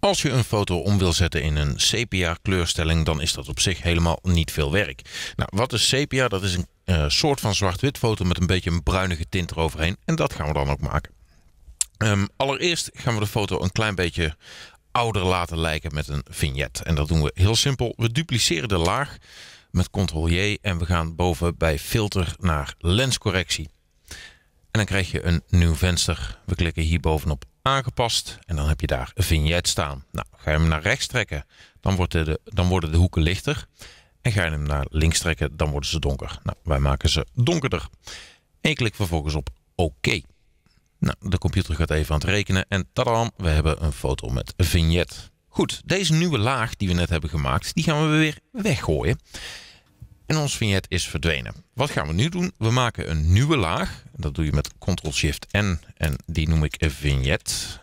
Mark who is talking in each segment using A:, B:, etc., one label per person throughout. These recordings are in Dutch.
A: Als je een foto om wil zetten in een sepia kleurstelling, dan is dat op zich helemaal niet veel werk. Nou, wat is sepia? Dat is een eh, soort van zwart-wit foto met een beetje een bruinige tint eroverheen. En dat gaan we dan ook maken. Ehm, allereerst gaan we de foto een klein beetje ouder laten lijken met een vignet. En dat doen we heel simpel. We dupliceren de laag met Ctrl-J en we gaan boven bij filter naar lenscorrectie. En dan krijg je een nieuw venster. We klikken hierbovenop aangepast. En dan heb je daar een vignet staan. Nou, ga je hem naar rechts trekken, dan, de, dan worden de hoeken lichter. En ga je hem naar links trekken, dan worden ze donker. Nou, wij maken ze donkerder. En klik vervolgens op OK. Nou, de computer gaat even aan het rekenen en tadam, we hebben een foto met een vignet. Goed, deze nieuwe laag die we net hebben gemaakt, die gaan we weer weggooien. En ons vignet is verdwenen. Wat gaan we nu doen? We maken een nieuwe laag. Dat doe je met Ctrl-Shift-N en die noem ik een vignet.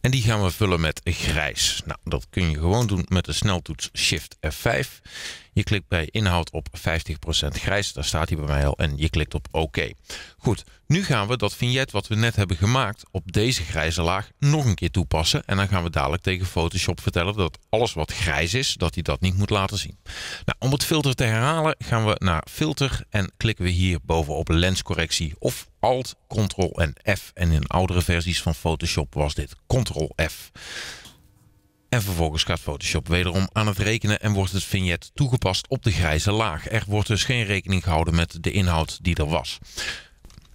A: En die gaan we vullen met grijs. Nou, dat kun je gewoon doen met de sneltoets Shift F5. Je klikt bij inhoud op 50% grijs. Daar staat hij bij mij al. En je klikt op OK. Goed, nu gaan we dat vignet wat we net hebben gemaakt op deze grijze laag nog een keer toepassen. En dan gaan we dadelijk tegen Photoshop vertellen dat alles wat grijs is, dat hij dat niet moet laten zien. Nou, om het filter te herhalen gaan we naar filter en klikken we hier bovenop lenscorrectie of Alt, Ctrl en F. En in oudere versies van Photoshop was dit Ctrl F. En vervolgens gaat Photoshop wederom aan het rekenen en wordt het vignet toegepast op de grijze laag. Er wordt dus geen rekening gehouden met de inhoud die er was.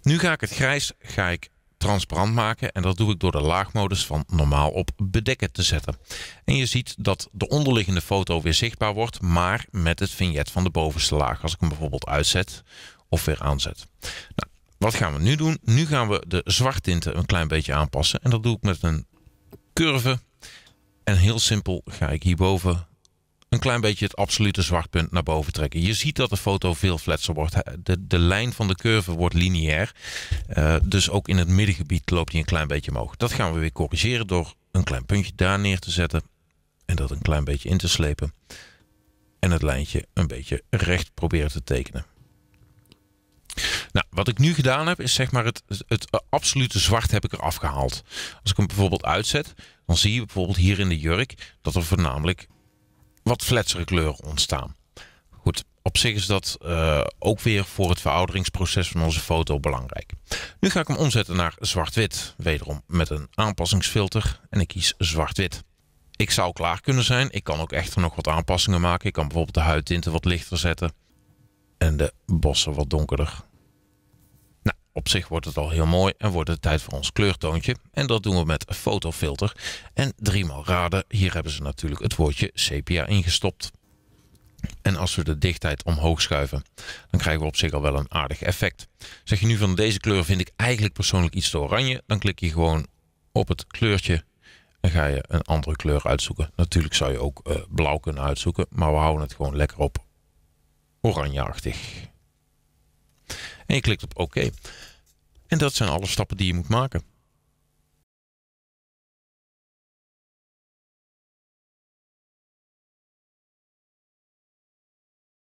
A: Nu ga ik het grijs ga ik transparant maken en dat doe ik door de laagmodus van normaal op bedekken te zetten. En je ziet dat de onderliggende foto weer zichtbaar wordt, maar met het vignet van de bovenste laag. Als ik hem bijvoorbeeld uitzet of weer aanzet. Nou, wat gaan we nu doen? Nu gaan we de zwarttinten een klein beetje aanpassen en dat doe ik met een curve en heel simpel ga ik hierboven een klein beetje het absolute zwartpunt naar boven trekken. Je ziet dat de foto veel flatser wordt. De, de lijn van de curve wordt lineair. Eh, dus ook in het middengebied loopt je een klein beetje omhoog. Dat gaan we weer corrigeren door een klein puntje daar neer te zetten. En dat een klein beetje in te slepen. En het lijntje een beetje recht proberen te tekenen. Nou, wat ik nu gedaan heb, is zeg maar het, het absolute zwart heb ik eraf gehaald. Als ik hem bijvoorbeeld uitzet, dan zie je bijvoorbeeld hier in de jurk dat er voornamelijk wat fletsere kleuren ontstaan. Goed, op zich is dat eh, ook weer voor het verouderingsproces van onze foto belangrijk. Nu ga ik hem omzetten naar zwart-wit, wederom met een aanpassingsfilter en ik kies zwart-wit. Ik zou klaar kunnen zijn, ik kan ook echter nog wat aanpassingen maken. Ik kan bijvoorbeeld de huidtinten wat lichter zetten en de bossen wat donkerder. Op zich wordt het al heel mooi en wordt het tijd voor ons kleurtoontje. En dat doen we met fotofilter. En driemaal raden, hier hebben ze natuurlijk het woordje sepia ingestopt. En als we de dichtheid omhoog schuiven, dan krijgen we op zich al wel een aardig effect. Zeg je nu van deze kleur vind ik eigenlijk persoonlijk iets te oranje, dan klik je gewoon op het kleurtje en ga je een andere kleur uitzoeken. Natuurlijk zou je ook eh, blauw kunnen uitzoeken, maar we houden het gewoon lekker op oranjeachtig. En je klikt op oké. OK. En dat zijn alle stappen die je moet maken.